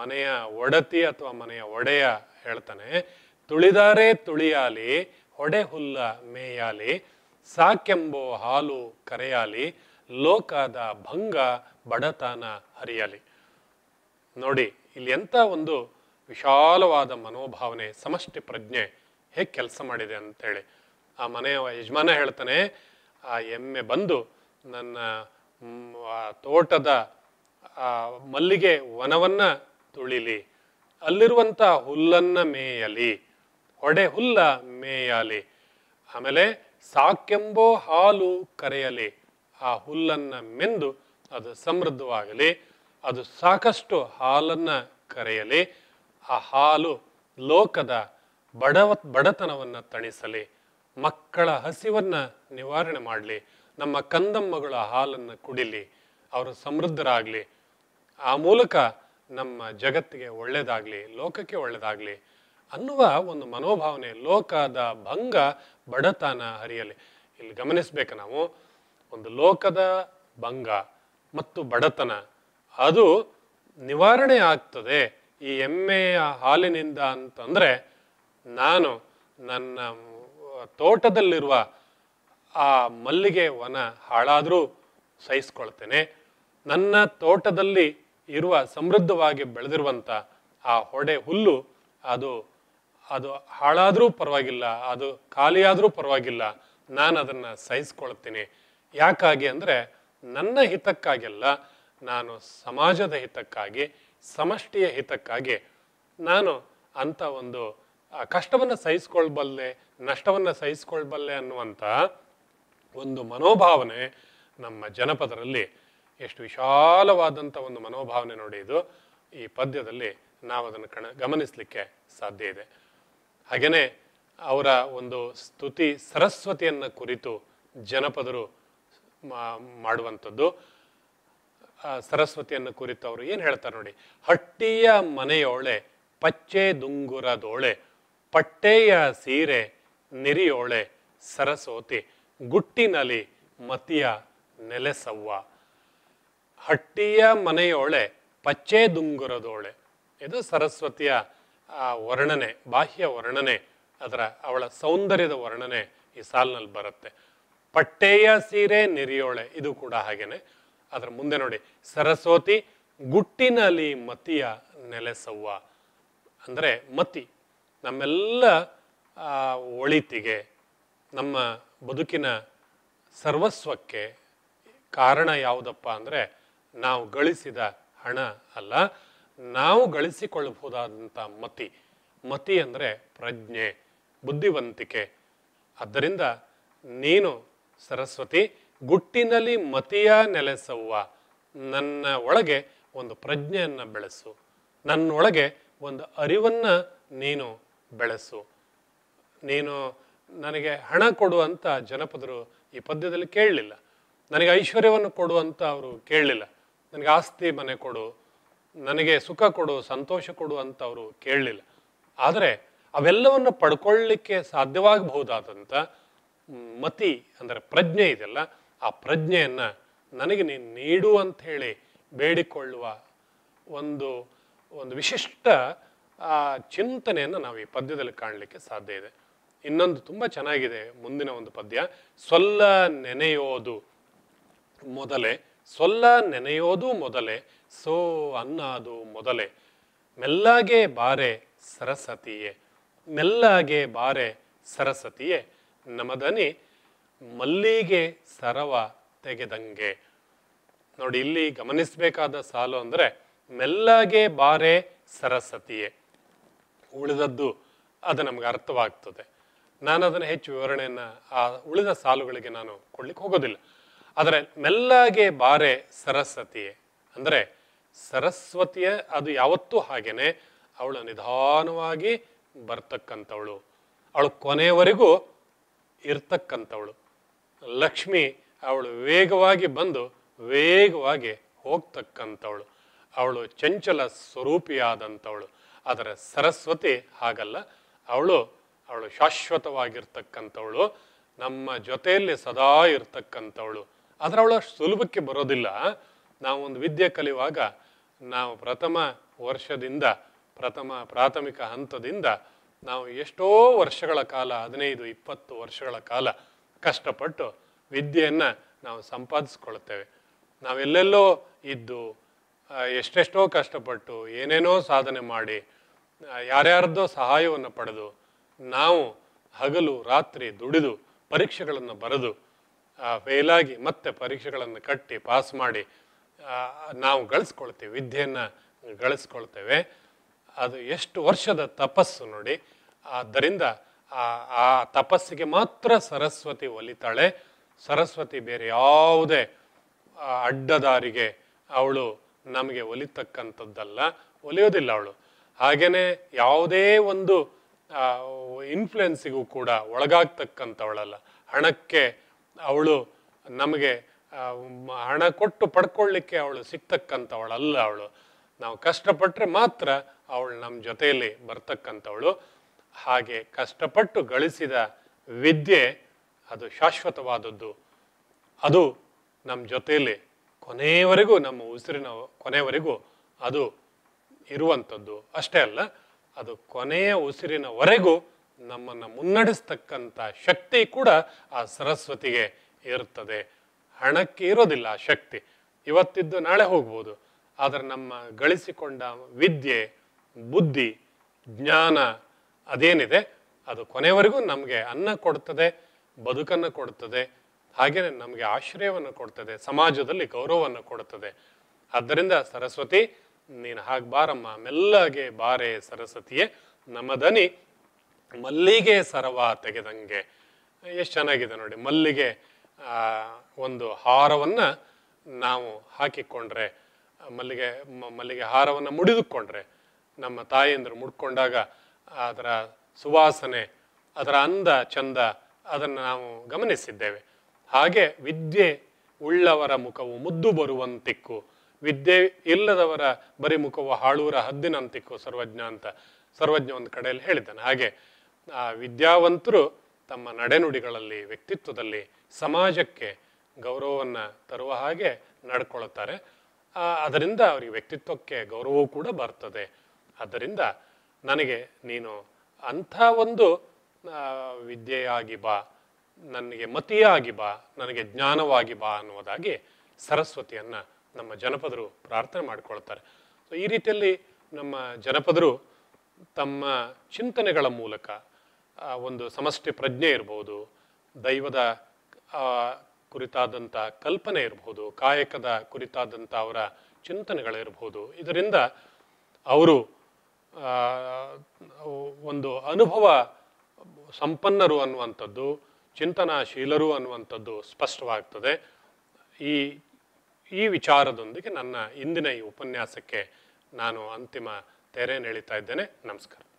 ಮನೆಯ ಒಡತಿ ಅಥವಾ ಮನೆಯ ಒಡೆಯ ಹೇಳ್ತಾನೆ ತುಳಿದಾರೆ ತುಳಿಯಾಲಿ ಹೊಡೆ ಹುಲ್ಲ ಮೇಯಾಲಿ ಸಾಕೆಂಬೋ ಹಾಲು ಕರೆಯಾಲಿ ಲೋಕದ ಭಂಗ ಬಡತನ ಹರಿಯಲಿ ನೋಡಿ ಇಲ್ಲಿ ಎಂಥ ಒಂದು ವಿಶಾಲವಾದ ಮನೋಭಾವನೆ ಸಮಷ್ಟಿ ಪ್ರಜ್ಞೆ ಹೇಗೆ ಕೆಲಸ ಮಾಡಿದೆ ಅಂತೇಳಿ ಆ ಮನೆಯ ಯಜಮಾನ ಹೇಳ್ತಾನೆ ಆ ಎಮ್ಮೆ ಬಂದು ನನ್ನ ತೋಟದ ಆ ಮಲ್ಲಿಗೆ ವನವನ್ನ ತುಳಿಲಿ ಅಲ್ಲಿರುವಂಥ ಹುಲ್ಲನ್ನ ಮೇಯಲಿ ಹೊಡೆ ಹುಲ್ಲ ಮೇಯಲಿ ಆಮೇಲೆ ಸಾಕೆಂಬೋ ಹಾಲು ಕರೆಯಲಿ ಆ ಹುಲ್ಲನ್ನು ಮೆಂದು ಅದು ಸಮೃದ್ಧವಾಗಲಿ ಅದು ಸಾಕಷ್ಟು ಹಾಲನ್ನು ಕರೆಯಲಿ ಆ ಹಾಲು ಲೋಕದ ಬಡವ ಬಡತನವನ್ನು ತಣಿಸಲಿ ಮಕ್ಕಳ ಹಸಿವನ್ನು ನಿವಾರಣೆ ಮಾಡಲಿ ನಮ್ಮ ಕಂದಮ್ಮಗಳ ಹಾಲನ್ನು ಕುಡಿಲಿ ಅವರು ಸಮೃದ್ಧರಾಗಲಿ ಆ ಮೂಲಕ ನಮ್ಮ ಜಗತ್ತಿಗೆ ಒಳ್ಳೆಯದಾಗಲಿ ಲೋಕಕ್ಕೆ ಒಳ್ಳೆಯದಾಗಲಿ ಅನ್ನುವ ಒಂದು ಮನೋಭಾವನೆ ಲೋಕದ ಭಂಗ ಬಡತನ ಹರಿಯಲಿ ಇಲ್ಲಿ ಗಮನಿಸ್ಬೇಕು ನಾವು ಒಂದು ಲೋಕದ ಭಂಗ ಮತ್ತು ಬಡತನ ಅದು ನಿವಾರಣೆ ಆಗ್ತದೆ ಈ ಎಮ್ಮೆಯ ಹಾಲಿನಿಂದ ಅಂತಂದರೆ ನಾನು ನನ್ನ ತೋಟದಲ್ಲಿರುವ ಆ ಮಲ್ಲಿಗೆ ವನ ಹಾಳಾದರೂ ಸಹಿಸ್ಕೊಳ್ತೇನೆ ನನ್ನ ತೋಟದಲ್ಲಿ ಇರುವ ಸಮೃದ್ಧವಾಗಿ ಬೆಳೆದಿರುವಂಥ ಆ ಹೊಡೆ ಹುಲ್ಲು ಅದು ಅದು ಹಾಳಾದರೂ ಪರವಾಗಿಲ್ಲ ಅದು ಖಾಲಿಯಾದರೂ ಪರವಾಗಿಲ್ಲ ನಾನು ಅದನ್ನು ಸಹಿಸ್ಕೊಳ್ತೀನಿ ಯಾಕಾಗಿ ಅಂದರೆ ನನ್ನ ಹಿತಕ್ಕಾಗೆಲ್ಲ ನಾನು ಸಮಾಜದ ಹಿತಕ್ಕಾಗಿ ಸಮಷ್ಟಿಯ ಹಿತಕ್ಕಾಗಿ ನಾನು ಅಂಥ ಒಂದು ಕಷ್ಟವನ್ನು ಸಹಿಸ್ಕೊಳ್ಬಲ್ಲೆ ನಷ್ಟವನ್ನು ಸಹಿಸ್ಕೊಳ್ಬಲ್ಲೆ ಅನ್ನುವಂಥ ಒಂದು ಮನೋಭಾವನೆ ನಮ್ಮ ಜನಪದರಲ್ಲಿ ಎಷ್ಟು ವಿಶಾಲವಾದಂಥ ಒಂದು ಮನೋಭಾವನೆ ನೋಡಿ ಇದು ಈ ಪದ್ಯದಲ್ಲಿ ನಾವು ಅದನ್ನು ಕಣ ಗಮನಿಸಲಿಕ್ಕೆ ಸಾಧ್ಯ ಇದೆ ಹಾಗೆಯೇ ಅವರ ಒಂದು ಸ್ತುತಿ ಸರಸ್ವತಿಯನ್ನು ಕುರಿತು ಜನಪದರು ಮಾಡುವಂಥದ್ದು ಸರಸ್ವತಿಯನ್ನು ಕುರಿತು ಅವರು ಏನು ಹೇಳ್ತಾರೆ ನೋಡಿ ಹಟ್ಟಿಯ ಮನೆಯೋಳೆ ಪಚ್ಚೆ ದುಂಗುರದೋಳೆ ಪಟ್ಟೆಯ ಸೀರೆ ನಿರಿಯೋಳೆ ಸರಸ್ವತಿ ಗುಟ್ಟಿನಲಿ ಮತಿಯ ನೆಲೆಸವ್ವ ಹಟ್ಟಿಯ ಮನೆಯೋಳೆ ಪಚ್ಚೆ ದುಂಗುರದೋಳೆ ಇದು ಸರಸ್ವತಿಯ ವರ್ಣನೆ ಬಾಹ್ಯ ವರ್ಣನೆ ಅದರ ಅವಳ ಸೌಂದರ್ಯದ ವರ್ಣನೆ ಈ ಸಾಲಿನಲ್ಲಿ ಬರುತ್ತೆ ಪಟ್ಟೆಯ ಸೀರೆ ನೆರಿಯೋಳೆ ಇದು ಕೂಡ ಹಾಗೇನೆ ಅದರ ಮುಂದೆ ನೋಡಿ ಸರಸ್ವತಿ ಗುಟ್ಟಿನಲ್ಲಿ ಮತಿಯ ನೆಲೆಸವ್ವ ಅಂದರೆ ಮತಿ ನಮ್ಮೆಲ್ಲ ಒಳಿತಿಗೆ ನಮ್ಮ ಬದುಕಿನ ಸರ್ವಸ್ವಕ್ಕೆ ಕಾರಣ ಯಾವುದಪ್ಪ ಅಂದರೆ ನಾವು ಗಳಿಸಿದ ಹಣ ಅಲ್ಲ ನಾವು ಗಳಿಸಿಕೊಳ್ಳಬಹುದಾದಂಥ ಮತಿ ಮತಿ ಅಂದರೆ ಪ್ರಜ್ಞೆ ಬುದ್ಧಿವಂತಿಕೆ ಆದ್ದರಿಂದ ನೀನು ಸರಸ್ವತಿ ಗುಟ್ಟಿನಲ್ಲಿ ಮತಿಯ ನೆಲೆಸವ್ವ ನನ್ನ ಒಳಗೆ ಒಂದು ಪ್ರಜ್ಞೆಯನ್ನು ಬೆಳೆಸು ನನ್ನೊಳಗೆ ಒಂದು ಅರಿವನ್ನು ನೀನು ಬೆಳೆಸು ನೀನು ನನಗೆ ಹಣ ಕೊಡುವಂಥ ಜನಪದರು ಈ ಪದ್ಯದಲ್ಲಿ ಕೇಳಲಿಲ್ಲ ನನಗೆ ಐಶ್ವರ್ಯವನ್ನು ಕೊಡುವಂಥ ಅವರು ಕೇಳಲಿಲ್ಲ ನನಗೆ ಆಸ್ತಿ ಮನೆ ಕೊಡು ನನಗೆ ಸುಖ ಕೊಡು ಸಂತೋಷ ಕೊಡು ಅಂತ ಅವರು ಕೇಳಲಿಲ್ಲ ಆದರೆ ಅವೆಲ್ಲವನ್ನು ಪಡ್ಕೊಳ್ಳಿಕ್ಕೆ ಸಾಧ್ಯವಾಗಬಹುದಾದಂಥ ಮತಿ ಅಂದರೆ ಪ್ರಜ್ಞೆ ಇದೆಯಲ್ಲ ಆ ಪ್ರಜ್ಞೆಯನ್ನು ನನಗೆ ನೀನು ನೀಡು ಅಂತ ಹೇಳಿ ಬೇಡಿಕೊಳ್ಳುವ ಒಂದು ಒಂದು ವಿಶಿಷ್ಟ ಚಿಂತನೆಯನ್ನು ನಾವು ಈ ಪದ್ಯದಲ್ಲಿ ಕಾಣಲಿಕ್ಕೆ ಸಾಧ್ಯ ಇದೆ ಇನ್ನೊಂದು ತುಂಬ ಚೆನ್ನಾಗಿದೆ ಮುಂದಿನ ಒಂದು ಪದ್ಯ ಸ್ವಲ್ಲ ನೆನೆಯೋದು ಮೊದಲೇ ಸೊಲ್ಲ ನೆನೆಯೋದು ಮೊದಲೇ ಸೋ ಅನ್ನದು ಮೊದಲೇ ಮೆಲ್ಲಾಗೆ ಬಾರೆ ಸರಸ್ವತಿಯೇ ಮೆಲ್ಲಾಗೆ ಬಾರೆ ಸರಸ್ವತಿಯೇ ನಮದನಿ ಮಲ್ಲಿಗೆ ಸರವ ತೆಗೆದಂಗೆ ನೋಡಿ ಇಲ್ಲಿ ಗಮನಿಸಬೇಕಾದ ಸಾಲು ಅಂದರೆ ಮೆಲ್ಲಾಗೆ ಬಾರೆ ಸರಸ್ವತಿಯೇ ಉಳಿದದ್ದು ಅದು ನಮ್ಗೆ ಅರ್ಥವಾಗ್ತದೆ ನಾನು ಅದನ್ನು ಹೆಚ್ಚು ವಿವರಣೆಯನ್ನು ಆ ಉಳಿದ ಸಾಲುಗಳಿಗೆ ನಾನು ಕೊಡ್ಲಿಕ್ಕೆ ಹೋಗೋದಿಲ್ಲ ಆದರೆ ಮೆಲ್ಲಗೆ ಬಾರೆ ಸರಸ್ವತಿಯೇ ಅಂದರೆ ಸರಸ್ವತಿಯ ಅದು ಯಾವತ್ತೂ ಹಾಗೇನೆ ಅವಳು ನಿಧಾನವಾಗಿ ಬರ್ತಕ್ಕಂಥವಳು ಅವಳು ಕೊನೆಯವರೆಗೂ ಇರ್ತಕ್ಕಂಥವಳು ಲಕ್ಷ್ಮಿ ಅವಳು ವೇಗವಾಗಿ ಬಂದು ವೇಗವಾಗಿ ಹೋಗ್ತಕ್ಕಂಥವಳು ಅವಳು ಚಂಚಲ ಸ್ವರೂಪಿಯಾದಂಥವಳು ಆದರೆ ಸರಸ್ವತಿ ಹಾಗಲ್ಲ ಅವಳು ಅವಳು ಶಾಶ್ವತವಾಗಿರ್ತಕ್ಕಂಥವಳು ನಮ್ಮ ಜೊತೆಯಲ್ಲಿ ಸದಾ ಇರ್ತಕ್ಕಂಥವಳು ಅದರ ಒಳಷ್ಟು ಸುಲಭಕ್ಕೆ ಬರೋದಿಲ್ಲ ಒಂದು ವಿದ್ಯೆ ಕಲಿಯುವಾಗ ನಾವು ಪ್ರಥಮ ವರ್ಷದಿಂದ ಪ್ರಥಮ ಪ್ರಾಥಮಿಕ ಹಂತದಿಂದ ನಾವು ಎಷ್ಟೋ ವರ್ಷಗಳ ಕಾಲ ಹದಿನೈದು ಇಪ್ಪತ್ತು ವರ್ಷಗಳ ಕಾಲ ಕಷ್ಟಪಟ್ಟು ವಿದ್ಯೆಯನ್ನು ನಾವು ಸಂಪಾದಿಸ್ಕೊಳ್ತೇವೆ ನಾವೆಲ್ಲೆಲ್ಲೋ ಇದ್ದು ಎಷ್ಟೆಷ್ಟೋ ಕಷ್ಟಪಟ್ಟು ಏನೇನೋ ಸಾಧನೆ ಮಾಡಿ ಯಾರ್ಯಾರ್ದೋ ಸಹಾಯವನ್ನು ಪಡೆದು ನಾವು ಹಗಲು ರಾತ್ರಿ ದುಡಿದು ಪರೀಕ್ಷೆಗಳನ್ನು ಬರೆದು ಫೇಲಾಗಿ ಮತ್ತೆ ಪರೀಕ್ಷೆಗಳನ್ನು ಕಟ್ಟಿ ಪಾಸ್ ಮಾಡಿ ನಾವು ಗಳಿಸ್ಕೊಳ್ತೇವೆ ವಿದ್ಯೆಯನ್ನು ಗಳಿಸ್ಕೊಳ್ತೇವೆ ಅದು ಎಷ್ಟು ವರ್ಷದ ತಪಸ್ಸು ನೋಡಿ ಆದ್ದರಿಂದ ಆ ತಪಸ್ಸಿಗೆ ಮಾತ್ರ ಸರಸ್ವತಿ ಒಲಿತಾಳೆ ಸರಸ್ವತಿ ಬೇರೆ ಯಾವುದೇ ಅಡ್ಡದಾರಿಗೆ ಅವಳು ನಮಗೆ ಒಲಿತಕ್ಕಂಥದ್ದಲ್ಲ ಒಲಿಯೋದಿಲ್ಲ ಅವಳು ಹಾಗೆಯೇ ಯಾವುದೇ ಒಂದು ಇನ್ಫ್ಲುಯೆನ್ಸಿಗೂ ಕೂಡ ಒಳಗಾಗ್ತಕ್ಕಂಥವಳಲ್ಲ ಹಣಕ್ಕೆ ಅವಳು ನಮಗೆ ಹಣ ಕೊಟ್ಟು ಪಡ್ಕೊಳ್ಳಿಕ್ಕೆ ಅವಳು ಸಿಗ್ತಕ್ಕಂಥವಳಲ್ಲ ಅವಳು ನಾವು ಕಷ್ಟಪಟ್ಟರೆ ಮಾತ್ರ ಅವಳು ನಮ್ಮ ಜೊತೆಯಲ್ಲಿ ಬರ್ತಕ್ಕಂಥವಳು ಹಾಗೆ ಕಷ್ಟಪಟ್ಟು ಗಳಿಸಿದ ವಿದ್ಯೆ ಅದು ಶಾಶ್ವತವಾದದ್ದು ಅದು ನಮ್ಮ ಜೊತೆಯಲ್ಲಿ ಕೊನೆಯವರೆಗೂ ನಮ್ಮ ಉಸಿರಿನ ಕೊನೆಯವರೆಗೂ ಅದು ಇರುವಂಥದ್ದು ಅಷ್ಟೇ ಅಲ್ಲ ಅದು ಕೊನೆಯ ಉಸಿರಿನವರೆಗೂ ನಮ್ಮನ್ನು ಮುನ್ನಡೆಸ್ತಕ್ಕಂಥ ಶಕ್ತಿ ಕೂಡ ಆ ಸರಸ್ವತಿಗೆ ಇರುತ್ತದೆ ಹಣಕ್ಕೆ ಇರೋದಿಲ್ಲ ಆ ಶಕ್ತಿ ಇವತ್ತಿದ್ದು ನಾಳೆ ಹೋಗ್ಬೋದು ಆದರೆ ನಮ್ಮ ಗಳಿಸಿಕೊಂಡ ವಿದ್ಯೆ ಬುದ್ಧಿ ಜ್ಞಾನ ಅದೇನಿದೆ ಅದು ಕೊನೆವರೆಗೂ ನಮಗೆ ಅನ್ನ ಕೊಡ್ತದೆ ಬದುಕನ್ನು ಕೊಡ್ತದೆ ಹಾಗೆಯೇ ನಮಗೆ ಆಶ್ರಯವನ್ನು ಕೊಡ್ತದೆ ಸಮಾಜದಲ್ಲಿ ಗೌರವವನ್ನು ಕೊಡುತ್ತದೆ ಆದ್ದರಿಂದ ಸರಸ್ವತಿ ನೀನು ಹಾಗೆ ಬಾರಮ್ಮ ಮೆಲ್ಲಗೆ ಬಾರೆ ಸರಸ್ವತಿಯೇ ನಮ್ಮ ದನಿ ಮಲ್ಲಿಗೆ ಸರವ ತೆಗೆದಂಗೆ ಎಷ್ಟು ಚೆನ್ನಾಗಿದೆ ನೋಡಿ ಮಲ್ಲಿಗೆ ಒಂದು ಹಾರವನ್ನು ನಾವು ಹಾಕಿಕೊಂಡ್ರೆ ಮಲ್ಲಿಗೆ ಮಲ್ಲಿಗೆ ಹಾರವನ್ನು ಮುಡಿದುಕೊಂಡ್ರೆ ನಮ್ಮ ತಾಯಿಯಂದರು ಮುಡ್ಕೊಂಡಾಗ ಅದರ ಸುವಾಸನೆ ಅದರ ಅಂದ ಚಂದ ಅದನ್ನು ನಾವು ಗಮನಿಸಿದ್ದೇವೆ ಹಾಗೆ ವಿದ್ಯೆ ಉಳ್ಳವರ ಮುಖವು ಮುದ್ದು ಬರುವಂತಿಕ್ಕು ವಿದ್ಯೆ ಇಲ್ಲದವರ ಬರಿ ಮುಖವು ಹಾಳೂರ ಹದ್ದಿನಂತಿಕ್ಕು ಸರ್ವಜ್ಞ ಅಂತ ಸರ್ವಜ್ಞ ಒಂದು ಕಡೆಯಲ್ಲಿ ಹೇಳಿದ್ದಾನೆ ಹಾಗೆ ಆ ವಿದ್ಯಾವಂತರು ತಮ್ಮ ನಡೆನುಡಿಗಳಲ್ಲಿ ವ್ಯಕ್ತಿತ್ವದಲ್ಲಿ ಸಮಾಜಕ್ಕೆ ಗೌರವವನ್ನು ತರುವ ಹಾಗೆ ನಡ್ಕೊಳ್ತಾರೆ ಅದರಿಂದ ಅವರಿಗೆ ವ್ಯಕ್ತಿತ್ವಕ್ಕೆ ಗೌರವವೂ ಕೂಡ ಬರ್ತದೆ ಆದ್ದರಿಂದ ನನಗೆ ನೀನು ಅಂಥ ಒಂದು ವಿದ್ಯೆಯಾಗಿ ಬಾ ನನಗೆ ಮತಿಯಾಗಿ ಬಾ ನನಗೆ ಜ್ಞಾನವಾಗಿ ಬಾ ಅನ್ನುವುದಾಗಿ ಸರಸ್ವತಿಯನ್ನು ನಮ್ಮ ಜನಪದರು ಪ್ರಾರ್ಥನೆ ಮಾಡಿಕೊಳ್ತಾರೆ ಸೊ ಈ ರೀತಿಯಲ್ಲಿ ನಮ್ಮ ಜನಪದರು ತಮ್ಮ ಚಿಂತನೆಗಳ ಮೂಲಕ ಒಂದು ಸಮಷ್ಟಿ ಪ್ರಜ್ಞೆ ಇರ್ಬೋದು ದೈವದ ಕುರಿತಾದಂಥ ಕಲ್ಪನೆ ಇರಬಹುದು ಕಾಯಕದ ಕುರಿತಾದಂಥ ಅವರ ಚಿಂತನೆಗಳಿರ್ಬೋದು ಇದರಿಂದ ಅವರು ಒಂದು ಅನುಭವ ಸಂಪನ್ನರು ಅನ್ನುವಂಥದ್ದು ಚಿಂತನಾಶೀಲರು ಅನ್ನುವಂಥದ್ದು ಸ್ಪಷ್ಟವಾಗ್ತದೆ ಈ ಈ ವಿಚಾರದೊಂದಿಗೆ ನನ್ನ ಇಂದಿನ ಈ ಉಪನ್ಯಾಸಕ್ಕೆ ನಾನು ಅಂತಿಮ ತೆರೆ ಎಳಿತಾ ಇದ್ದೇನೆ ನಮಸ್ಕಾರ